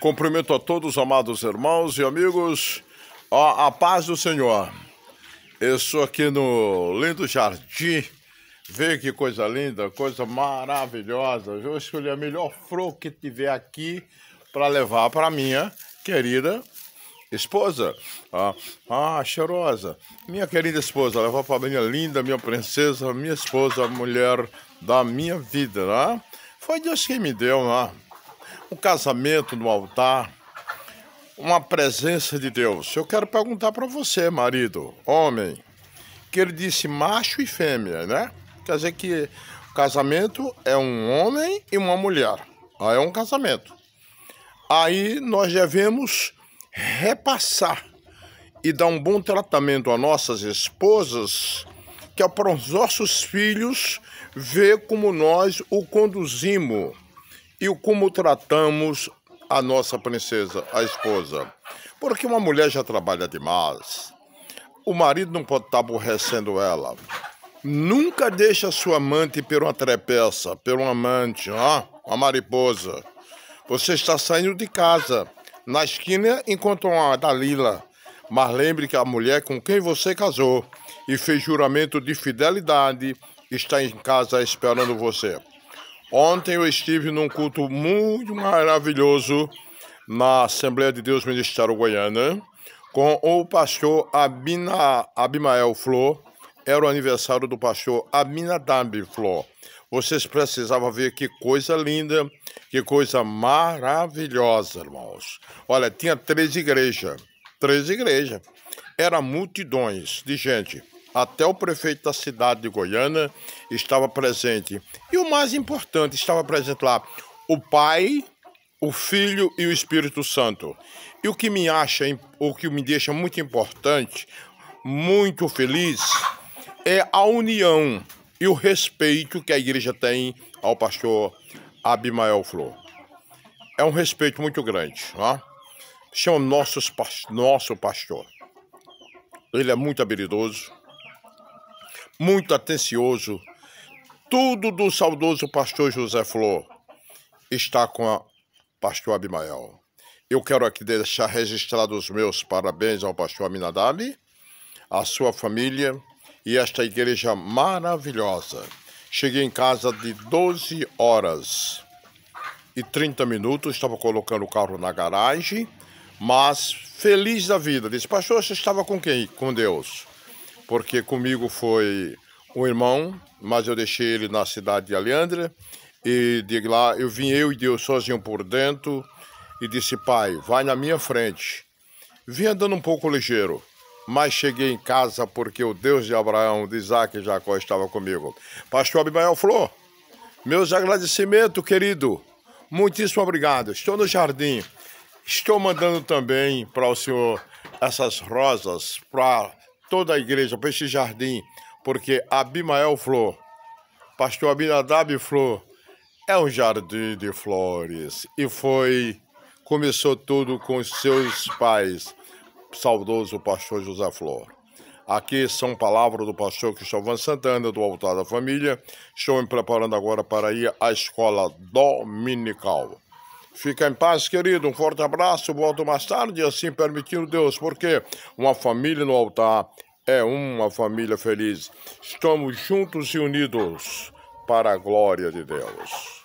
Cumprimento a todos, amados irmãos e amigos, a, a paz do Senhor. Eu Estou aqui no lindo jardim. Veja que coisa linda, coisa maravilhosa. Eu escolhi a melhor flor que tiver aqui para levar para minha querida esposa. Ah, ah, cheirosa. Minha querida esposa, levar para minha linda, minha princesa, minha esposa, mulher da minha vida, né? Foi Deus que me deu, né? o casamento no altar, uma presença de Deus. Eu quero perguntar para você, marido, homem, que ele disse macho e fêmea, né? Quer dizer que o casamento é um homem e uma mulher. Aí ah, é um casamento. Aí nós devemos repassar e dar um bom tratamento a nossas esposas, que é para os nossos filhos ver como nós o conduzimos e o como tratamos a nossa princesa, a esposa. Porque uma mulher já trabalha demais. O marido não pode estar aborrecendo ela. Nunca deixa sua amante por uma trepeça, por um amante, ó, uma mariposa. Você está saindo de casa. Na esquina encontra uma Dalila. Mas lembre que a mulher com quem você casou e fez juramento de fidelidade está em casa esperando você. Ontem eu estive num culto muito maravilhoso na Assembleia de Deus Ministério Goiânia com o pastor Abina, Abimael Flor. Era o aniversário do pastor Abinadab Flor. Vocês precisavam ver que coisa linda, que coisa maravilhosa, irmãos. Olha, tinha três igrejas, três igrejas. Era multidões de gente até o prefeito da cidade de Goiânia estava presente. E o mais importante, estava presente lá o Pai, o Filho e o Espírito Santo. E o que me acha, o que me deixa muito importante, muito feliz, é a união e o respeito que a igreja tem ao pastor Abimael Flor. É um respeito muito grande, né? Chama nossos, nosso pastor. Ele é muito habilidoso, muito atencioso, tudo do saudoso pastor José Flor está com a pastor Abimael. Eu quero aqui deixar registrados os meus parabéns ao pastor Aminadab, à sua família e esta igreja maravilhosa. Cheguei em casa de 12 horas e 30 minutos, estava colocando o carro na garagem, mas feliz da vida. Disse, pastor, você estava com quem? Com Deus porque comigo foi um irmão, mas eu deixei ele na cidade de Aleandra e de lá eu vim eu e Deus sozinho por dentro e disse: Pai, vai na minha frente. Vim andando um pouco ligeiro, mas cheguei em casa porque o Deus de Abraão, de Isaac e Jacó estava comigo. Pastor Abimael falou, meus agradecimentos, querido. Muitíssimo obrigado. Estou no jardim. Estou mandando também para o senhor essas rosas para toda a igreja, para este jardim, porque Abimael Flor, pastor Abinadab Flor, é um jardim de flores. E foi, começou tudo com seus pais, saudoso pastor José Flor. Aqui são palavras do pastor Cristóvão Santana, do Altar da Família. Estou me preparando agora para ir à escola dominical. Fica em paz, querido. Um forte abraço. Volto mais tarde, assim permitindo Deus, porque uma família no altar é uma família feliz. Estamos juntos e unidos para a glória de Deus.